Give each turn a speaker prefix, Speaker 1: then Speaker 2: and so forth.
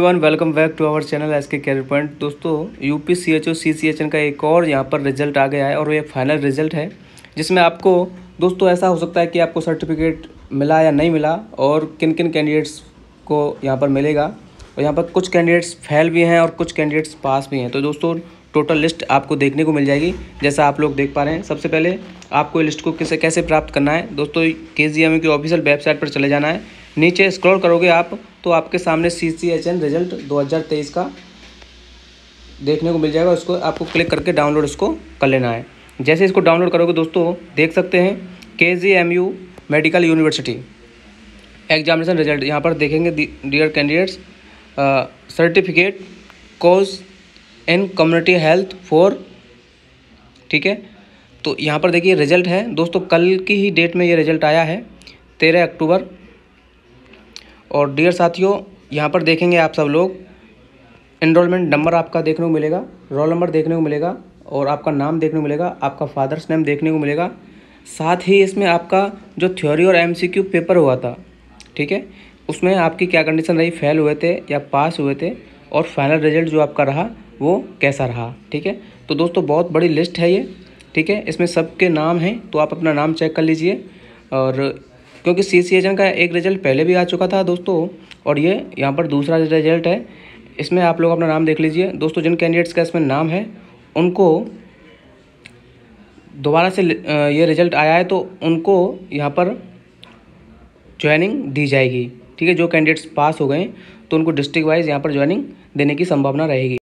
Speaker 1: one welcome back to our channel S K career point दोस्तों U P C H O C C H N का एक और यहाँ पर result आ गया है और वो एक फाइनल रिजल्ट है जिसमें आपको दोस्तों ऐसा हो सकता है कि आपको सर्टिफिकेट मिला या नहीं मिला और किन किन कैंडिडेट्स को यहाँ पर मिलेगा और यहाँ पर कुछ कैंडिडेट्स फेल भी हैं और कुछ कैंडिडेट्स पास भी हैं तो दोस्तों टोटल लिस्ट आपको देखने को मिल जाएगी जैसा आप लोग देख पा रहे हैं सबसे पहले आपको लिस्ट को किसे कैसे प्राप्त करना है दोस्तों के जी एम की ऑफिशियल वेबसाइट पर चले जाना है नीचे स्क्रॉल करोगे आप तो आपके सामने C C H N result तेईस का देखने को मिल जाएगा उसको आपको क्लिक करके डाउनलोड इसको कर लेना है जैसे इसको डाउनलोड करोगे दोस्तों देख सकते हैं K G M U medical university examination result यहाँ पर देखेंगे dear candidates certificate course in community health for ठीक है तो यहाँ पर देखिए रिजल्ट है दोस्तों कल की ही डेट में ये रिजल्ट आया है तेरह अक्टूबर और डियर साथियों यहाँ पर देखेंगे आप सब लोग इनरोलमेंट नंबर आपका देखने को मिलेगा रोल नंबर देखने को मिलेगा और आपका नाम देखने को मिलेगा आपका फादर्स नेम देखने को मिलेगा साथ ही इसमें आपका जो थ्योरी और एमसीक्यू पेपर हुआ था ठीक है उसमें आपकी क्या कंडीशन रही फेल हुए थे या पास हुए थे और फाइनल रिजल्ट जो आपका रहा वो कैसा रहा ठीक है तो दोस्तों बहुत बड़ी लिस्ट है ये ठीक है इसमें सबके नाम हैं तो आप अपना नाम चेक कर लीजिए और क्योंकि सी सी एच का एक रिजल्ट पहले भी आ चुका था दोस्तों और ये यहाँ पर दूसरा रिजल्ट है इसमें आप लोग अपना नाम देख लीजिए दोस्तों जिन कैंडिडेट्स का इसमें नाम है उनको दोबारा से ये रिजल्ट आया है तो उनको यहाँ पर ज्वाइनिंग दी जाएगी ठीक है जो कैंडिडेट्स पास हो गए तो उनको डिस्ट्रिक्ट वाइज यहाँ पर ज्वाइनिंग देने की संभावना रहेगी